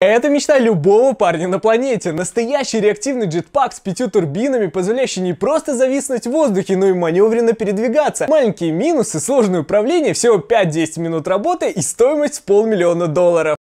Это мечта любого парня на планете. Настоящий реактивный джетпак с пятью турбинами, позволяющий не просто зависнуть в воздухе, но и маневренно передвигаться. Маленькие минусы, сложное управление, всего 5-10 минут работы и стоимость в полмиллиона долларов.